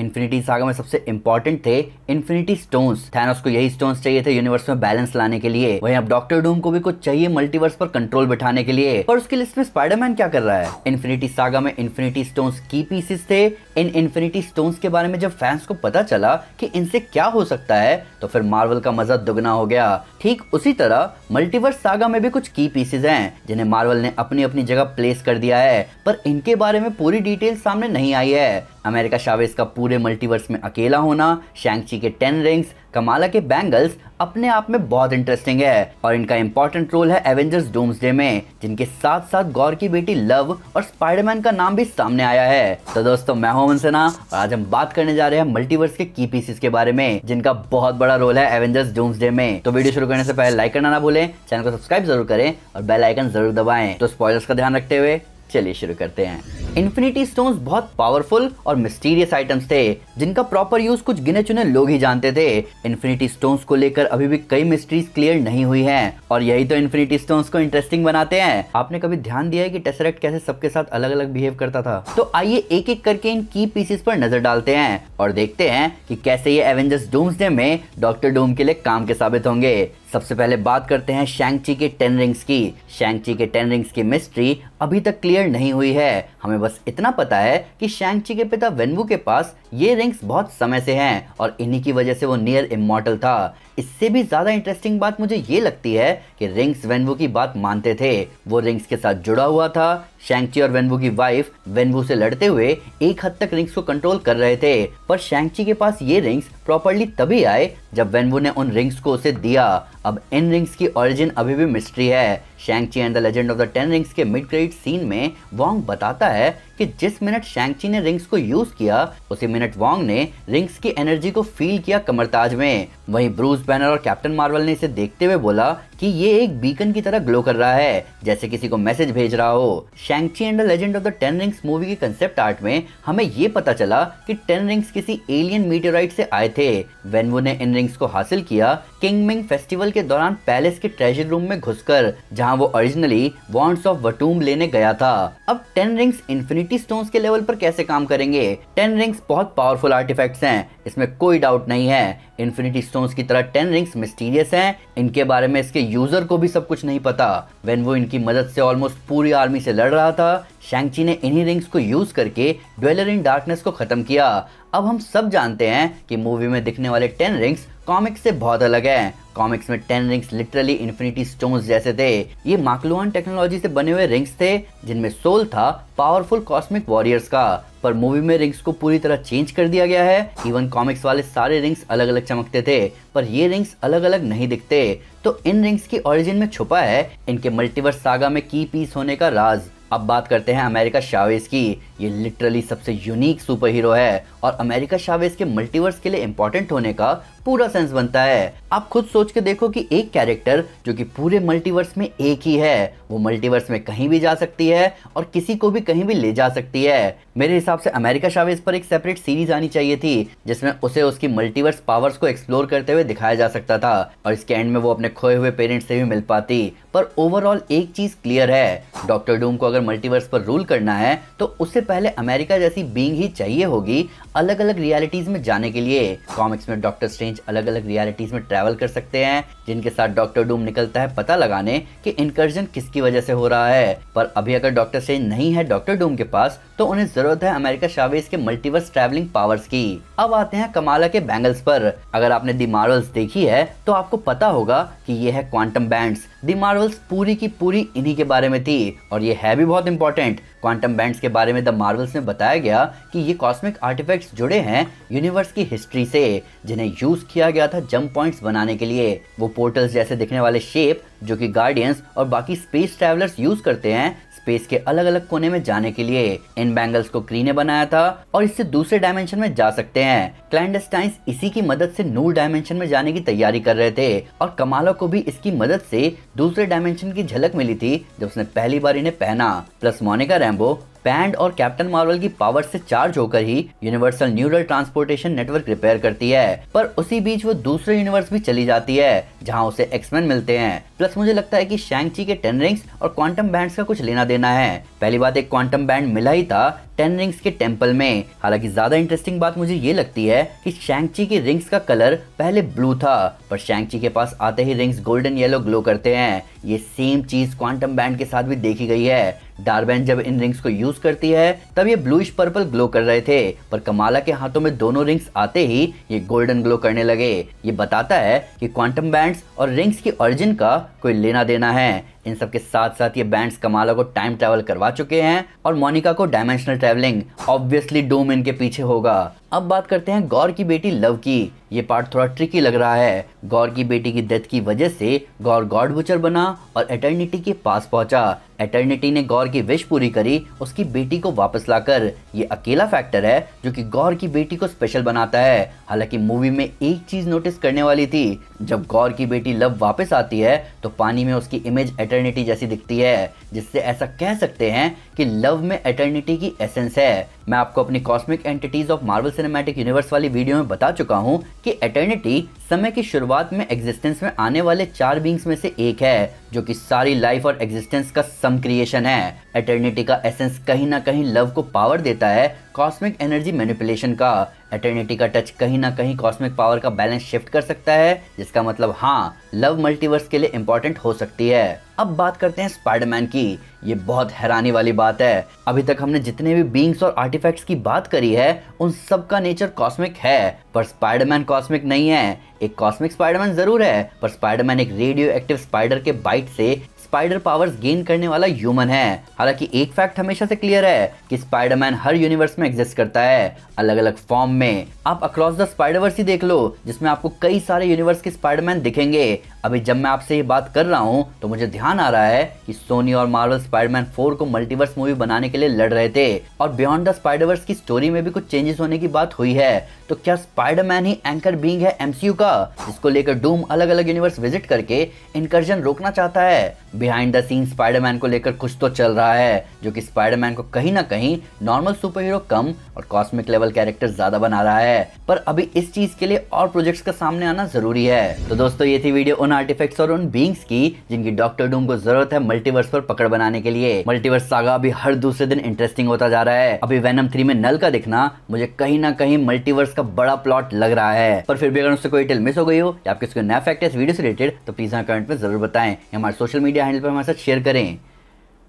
infinity Saga में सबसे important थे इन्फिनिटी स्टोन्स थैनोस को यही स्टोन्स चाहिए थे यूनिवर्स में बैलेंस लाने के लिए वहीं अब डॉक्टर डूम को भी कुछ चाहिए मल्टीवर्स पर कंट्रोल बिठाने के लिए पर उसकी लिस्ट में स्पाइडरमैन क्या कर रहा है इन्फिनिटी सागा में इन्फिनिटी स्टोन्स की पीसेस थे इन इन्फिनिटी स्टोन्स के बारे में जब फैंस को पता चला कि इनसे क्या हो सकता है तो फिर मार्वल का मजा दुगना हो गया ठीक उसी तरह मल्टीवर्स सागा में भी कुछ की पीसेज हैं जिन्हें मार्वल ने अपनी अपनी जगह प्लेस कर दिया है पर इनके बारे में पूरी डिटेल सामने नहीं आई है अमेरिका शावेज का पूरे मल्टीवर्स में अकेला होना शैंगची के टेन रिंग्स कमाला के बैंगल्स अपने आप में बहुत इंटरेस्टिंग है और इनका इंपॉर्टेंट रोल है एवेंजर्स डोम्सडे में जिनके साथ साथ गौर की बेटी लव और स्पाइडरमैन का नाम भी सामने आया है तो दोस्तों मैं हूं सिन्हा और आज हम बात करने जा रहे हैं मल्टीवर्स के की पीसेस के बारे में जिनका बहुत बड़ा रोल है एवेंजर्स डोम्सडे में तो वीडियो शुरू करने से पहले लाइक करना ना भूलें चैनल को सब्सक्राइब जरूर करें और बेल आइकन जरूर दबाएं तो स्पॉयलर्स का ध्यान रखते हुए चलिए शुरू करते हैं इन्फिनिटी स्टोन्स बहुत पावरफुल और मिस्टीरियस आइटम्स थे जिनका प्रॉपर यूज कुछ गिने चुने लोग ही जानते थे इन्फिनिटी स्टोन्स को लेकर अभी भी कई मिस्ट्रीज क्लियर नहीं हुई हैं और यही तो इन्फिनिटी स्टोन्स को इंटरेस्टिंग बनाते हैं आपने कभी ध्यान दिया है कि टेसरेक्ट कैसे सबके साथ अलग अलग बिहेव करता था तो आइए एक एक करके इन की पीसेस पर नजर डालते हैं और देखते हैं कि कैसे ये एवेंजर्स डोम्स डे में डॉक्टर डोम के लिए काम के साबित होंगे सबसे पहले बात करते हैं शैंगची के टेन रिंग्स की शैंगची के टेन रिंग्स की मिस्ट्री अभी तक क्लियर नहीं हुई है हमें हमें बस इतना पता है कि शैंगची के पिता वेनवू के पास ये रिंग्स बहुत समय से हैं और इन्हीं की वजह से वो नियर इमोटल था इससे भी ज़्यादा इंटरेस्टिंग बात मुझे ये लगती है कि रिंग्स वेनवू की बात मानते थे वो रिंग्स के साथ जुड़ा हुआ था शैंगची और वेनबू की वाइफ वेनबू से लड़ते हुए एक हद तक रिंग्स को कंट्रोल कर रहे थे पर शैंगची के पास ये रिंग्स प्रॉपरली तभी आए जब वेनबू ने उन रिंग्स को उसे दिया अब इन रिंग्स की ओरिजिन अभी भी मिस्ट्री है Shang Chi and the legend of the ten rings के मिड क्रेडिट सीन में वॉन्ग बताता है कि जिस मिनट शैंगची ने रिंग्स को यूज किया उसी मिनट वॉन्ग ने रिंग्स की एनर्जी को फील किया कमरताज में वहीं ब्रूस बैनर और कैप्टन मार्वल ने इसे देखते हुए बोला कि ये एक बीकन की तरह ग्लो कर रहा है जैसे किसी को मैसेज भेज रहा हो Shang Chi and the legend of the ten rings movie के कंसेप्ट आर्ट में हमें ये पता चला कि टेन रिंग्स किसी एलियन मीटेराइट से आए थे वेनवो ने इन रिंग्स को हासिल किया किंग मिंग फेस्टिवल के दौरान पैलेस के ट्रेजर रूम में घुसकर जहां वो ओरिजिनली वॉन्ट्स ऑफ वटूम लेने गया था अब टेन रिंग्स इन्फिनिटी स्टोन्स के लेवल पर कैसे काम करेंगे टेन रिंग्स बहुत पावरफुल आर्टिफैक्ट्स हैं इसमें कोई डाउट नहीं है इन्फिनिटी स्टोन स्टोन्स की तरह टेन रिंग्स मिस्टीरियस हैं इनके बारे में इसके यूजर को भी सब कुछ नहीं पता वेन वो इनकी मदद से ऑलमोस्ट पूरी आर्मी से लड़ रहा था शैंगची ने इन्हीं रिंग्स को यूज करके ड्वेलर इन डार्कनेस को खत्म किया अब हम सब जानते हैं कि मूवी में दिखने वाले टेन रिंग्स कॉमिक्स से बहुत अलग है कॉमिक्स में ten rings literally infinity stone जैसे थे ये माकलुआन टेक्नोलॉजी से बने हुए रिंग्स थे जिनमें सोल था पावरफुल कॉस्मिक वॉरियर्स का पर मूवी में रिंग्स को पूरी तरह चेंज कर दिया गया है इवन कॉमिक्स वाले सारे रिंग्स अलग अलग चमकते थे पर ये रिंग्स अलग अलग नहीं दिखते तो इन रिंग्स की ओरिजिन में छुपा है इनके मल्टीवर्स सागा में की पीस होने का राज अब बात करते हैं अमेरिका शावेज की ये लिटरली सबसे यूनिक सुपर हीरो है और अमेरिका शावेज के मल्टीवर्स के लिए इम्पोर्टेंट होने का पूरा सेंस बनता है आप खुद सोच के देखो कि एक कैरेक्टर जो कि पूरे मल्टीवर्स में एक ही है वो मल्टीवर्स में कहीं भी जा सकती है और किसी को भी कहीं भी ले जा सकती है मेरे हिसाब से अमेरिका शावेज पर एक सेपरेट सीरीज आनी चाहिए थी जिसमें उसे उसकी मल्टीवर्स पावर्स को एक्सप्लोर करते हुए दिखाया जा सकता था और इसके एंड में वो अपने खोए हुए पेरेंट्स से भी मिल पाती पर ओवरऑल एक चीज क्लियर है डॉक्टर डूम को अगर मल्टीवर्स पर रूल करना है तो उससे पहले अमेरिका जैसी बींग ही चाहिए होगी अलग अलग रियालिटीज में जाने के लिए कॉमिक्स में डॉक्टर रेंज अलग अलग रियलिटीज़ में ट्रैवल कर सकते हैं जिनके साथ डॉक्टर डूम निकलता है पता लगाने कि इनकर्जन किसकी वजह से हो रहा है पर अभी अगर डॉक्टर स्ट्रेंज नहीं है डॉक्टर डूम के पास तो उन्हें जरूरत है अमेरिका शावेज के मल्टीवर्स ट्रैवलिंग पावर्स की अब आते हैं कमाला के बैंगल्स पर अगर आपने दी मार्वल्स देखी है तो आपको पता होगा कि ये है क्वांटम बैंड्स दी मार्वल्स पूरी की पूरी इन्हीं के बारे में थी और ये है भी बहुत इंपॉर्टेंट क्वांटम बैंड्स के बारे में द मार्वल्स में बताया गया कि ये कॉस्मिक आर्टिफैक्ट्स जुड़े हैं यूनिवर्स की हिस्ट्री से जिन्हें यूज किया गया था जंप पॉइंट्स बनाने के लिए वो पोर्टल्स जैसे दिखने वाले शेप जो कि गार्डियंस और बाकी स्पेस ट्रेवलर्स यूज करते हैं स्पेस के अलग अलग कोने में जाने के लिए इन बैंगल्स को क्री ने बनाया था और इससे दूसरे डायमेंशन में जा सकते हैं क्लैंडस्टाइंस इसी की मदद से नूर डायमेंशन में जाने की तैयारी कर रहे थे और कमालो को भी इसकी मदद से दूसरे डायमेंशन की झलक मिली थी जब उसने पहली बार इन्हें पहना प्लस मोनिका रैम्बो पैंड और कैप्टन मार्वल की पावर से चार्ज होकर ही universal neural transportation network repair करती है पर उसी बीच वो दूसरे यूनिवर्स भी चली जाती है जहाँ उसे एक्समैन मिलते हैं प्लस मुझे लगता है की शैंगची के टेन रिंग्स और क्वांटम बैंड का कुछ लेना देना है पहली बात एक क्वांटम बैंड मिला ही था टेन रिंग्स के टेम्पल में हालांकि ज्यादा इंटरेस्टिंग बात मुझे ये लगती है कि शैंगची की रिंग्स का कलर पहले ब्लू था पर शैंगची के पास आते ही रिंग्स गोल्डन येलो ग्लो करते हैं ये सेम चीज क्वांटम बैंड के साथ भी देखी गई है डारबैन जब इन रिंग्स को यूज करती है तब ये ब्लूइश पर्पल ग्लो कर रहे थे पर कमाला के हाथों में दोनों रिंग्स आते ही ये गोल्डन ग्लो करने लगे ये बताता है कि क्वांटम बैंड्स और रिंग्स की ओरिजिन का कोई लेना देना है इन सब के साथ साथ ये बैंड्स कमाला को टाइम ट्रेवल करवा चुके हैं और मोनिका को डायमेंशनल ट्रेवलिंग ऑब्वियसली डूम इनके पीछे होगा अब बात करते हैं गौर की बेटी लव की ये पार्ट थोड़ा ट्रिकी लग रहा है गौर की बेटी की डेथ की वजह से गौर गॉड बुचर बना और एटर्निटी के पास पहुंचा एटर्निटी ने गौर की विश पूरी करी उसकी बेटी को वापस लाकर ये अकेला फैक्टर है जो कि गौर की बेटी को स्पेशल बनाता है हालांकि मूवी में एक चीज नोटिस करने वाली थी जब गौर की बेटी लव वापस आती है तो पानी में उसकी इमेज एटर्निटी जैसी दिखती है जिससे ऐसा कह सकते हैं कि लव में एटर्निटी की एसेंस है मैं आपको अपनी cosmic entities of Marvel cinematic universe वाली वीडियो में बता चुका हूँ कि एटर्निटी समय की शुरुआत में एग्जिस्टेंस में आने वाले चार बींग्स में से एक है जो कि सारी लाइफ और एग्जिस्टेंस का सम क्रिएशन है एटर्निटी का एसेंस कहीं ना कहीं लव को पावर देता है कॉस्मिक एनर्जी मैनिपुलेशन का एटर्निटी का टच कहीं ना कहीं कॉस्मिक पावर का बैलेंस शिफ्ट कर सकता है जिसका मतलब हाँ लव मल्टीवर्स के लिए इम्पोर्टेंट हो सकती है अब बात करते हैं स्पाइडरमैन की ये बहुत हैरानी वाली बात है अभी तक हमने जितने भी बींग्स और आर्टिफैक्ट्स की बात करी है उन सब का नेचर कॉस्मिक है पर स्पाइडरमैन कॉस्मिक नहीं है एक कॉस्मिक स्पाइडरमैन जरूर है पर स्पाइडरमैन एक रेडियो एक्टिव स्पाइडर के बाइट से स्पाइडर पावर्स गेन करने वाला ह्यूमन है हालांकि एक फैक्ट हमेशा से क्लियर है कि स्पाइडरमैन हर यूनिवर्स में एग्जिस्ट करता है अलग अलग फॉर्म में आप अक्रॉस द स्पाइडरवर्स ही देख लो जिसमें आपको कई सारे यूनिवर्स के स्पाइडरमैन दिखेंगे अभी जब मैं आपसे ये बात कर रहा हूँ तो मुझे ध्यान आ रहा है कि सोनी और मार्वल स्पाइडरमैन 4 को मल्टीवर्स मूवी बनाने के लिए लड़ रहे थे और बियॉन्ड द स्पाइडरवर्स की स्टोरी में भी कुछ चेंजेस होने की बात हुई है तो क्या स्पाइडरमैन ही एंकर बींग है एमसीयू का जिसको लेकर डूम अलग अलग यूनिवर्स विजिट करके इनकर्जन रोकना चाहता है बिहाइंड द सीन स्पाइडरमैन को लेकर कुछ तो चल रहा है जो कि स्पाइडरमैन को कहीं ना कहीं नॉर्मल सुपर हीरो कम और कॉस्मिक लेवल कैरेक्टर ज्यादा बना रहा है पर अभी इस चीज के लिए और प्रोजेक्ट्स का सामने आना जरूरी है तो दोस्तों ये थी वीडियो उन उन आर्टिफैक्ट्स और उन बींग्स की जिनकी डॉक्टर डूम को जरूरत है मल्टीवर्स पर पकड़ बनाने के लिए मल्टीवर्स सागा अभी हर दूसरे दिन इंटरेस्टिंग होता जा रहा है अभी वेनम थ्री में नल का दिखना मुझे कहीं ना कहीं मल्टीवर्स का बड़ा प्लॉट लग रहा है पर फिर भी अगर उससे कोई डिटेल मिस हो गई हो या आपके कोई नया फैक्ट है वीडियो से रिलेटेड तो प्लीज हमें कमेंट में जरूर बताएं हमारे सोशल मीडिया हैंडल पर हमारे साथ शेयर करें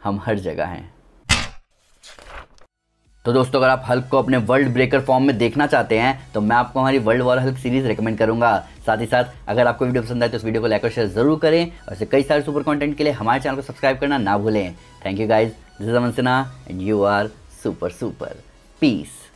हम हर जगह हैं तो दोस्तों अगर आप हल्क को अपने वर्ल्ड ब्रेकर फॉर्म में देखना चाहते हैं तो मैं आपको हमारी World War Hulk series recommend करूंगा साथ ही साथ अगर आपको वीडियो पसंद आए तो इस वीडियो को लाइक और शेयर जरूर करें और इसे कई सारे सुपर कंटेंट के लिए हमारे चैनल को सब्सक्राइब करना ना भूलें thank you guys this is Aman Sinha and you are super super piece